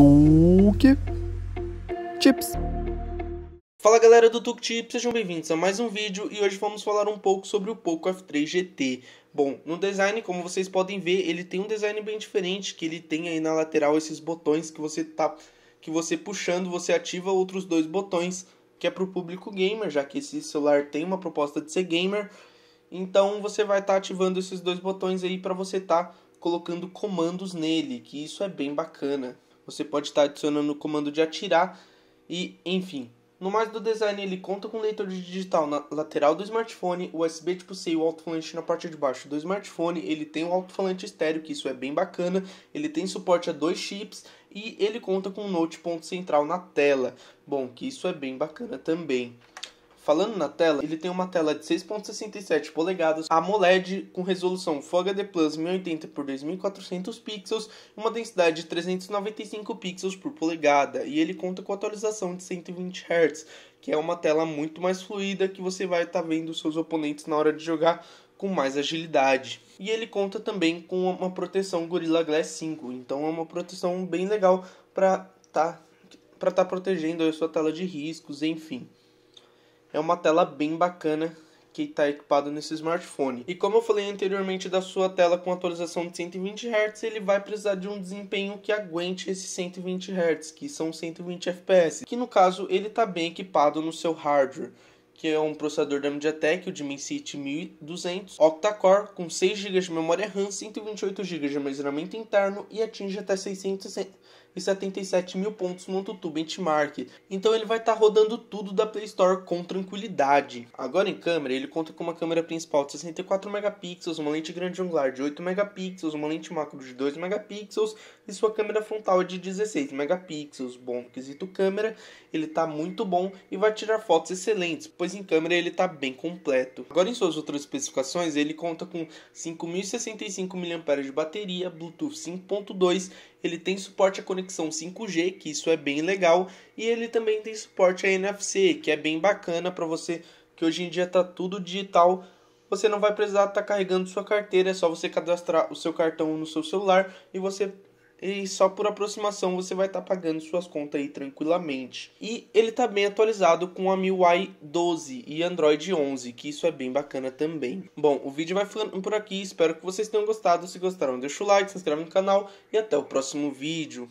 Tuk Tips. Fala galera do Tuk Tips, sejam bem-vindos a mais um vídeo e hoje vamos falar um pouco sobre o Poco F3 GT. Bom, no design, como vocês podem ver, ele tem um design bem diferente, que ele tem aí na lateral esses botões que você tá que você puxando, você ativa outros dois botões, que é para o público gamer, já que esse celular tem uma proposta de ser gamer. Então você vai estar tá ativando esses dois botões aí para você estar tá colocando comandos nele, que isso é bem bacana você pode estar adicionando o comando de atirar e enfim. No mais do design, ele conta com leitor de digital na lateral do smartphone, USB tipo C e o alto-falante na parte de baixo do smartphone. Ele tem um alto-falante estéreo, que isso é bem bacana. Ele tem suporte a dois chips e ele conta com um note ponto central na tela. Bom, que isso é bem bacana também. Falando na tela, ele tem uma tela de 6.67 polegadas, AMOLED com resolução Full HD Plus 1080 por 2400 pixels, uma densidade de 395 pixels por polegada, e ele conta com atualização de 120 Hz, que é uma tela muito mais fluida que você vai estar tá vendo seus oponentes na hora de jogar com mais agilidade. E ele conta também com uma proteção Gorilla Glass 5, então é uma proteção bem legal para estar tá, tá protegendo a sua tela de riscos, enfim é uma tela bem bacana que está equipado nesse smartphone. E como eu falei anteriormente da sua tela com atualização de 120 Hz, ele vai precisar de um desempenho que aguente esses 120 Hz, que são 120 FPS, que no caso ele está bem equipado no seu hardware que é um processador da MediaTek, o Dimensity 1200, octa-core com 6 GB de memória RAM, 128 GB de armazenamento interno e atinge até 600, e 77 mil pontos no Antutu Benchmark. Então ele vai estar tá rodando tudo da Play Store com tranquilidade. Agora em câmera, ele conta com uma câmera principal de 64 megapixels, uma lente grande angular de 8 megapixels, uma lente macro de 2 megapixels e sua câmera frontal é de 16 megapixels. Bom, quesito câmera, ele está muito bom e vai tirar fotos excelentes, pois em câmera ele está bem completo. Agora em suas outras especificações, ele conta com 5.065 mAh de bateria, Bluetooth 5.2, ele tem suporte a conexão conexão 5G, que isso é bem legal, e ele também tem suporte a NFC, que é bem bacana para você, que hoje em dia está tudo digital, você não vai precisar estar tá carregando sua carteira, é só você cadastrar o seu cartão no seu celular e você e só por aproximação você vai estar tá pagando suas contas aí tranquilamente. E ele está bem atualizado com a MIUI 12 e Android 11, que isso é bem bacana também. Bom, o vídeo vai ficando por aqui, espero que vocês tenham gostado. Se gostaram, deixa o like, se inscreve no canal e até o próximo vídeo.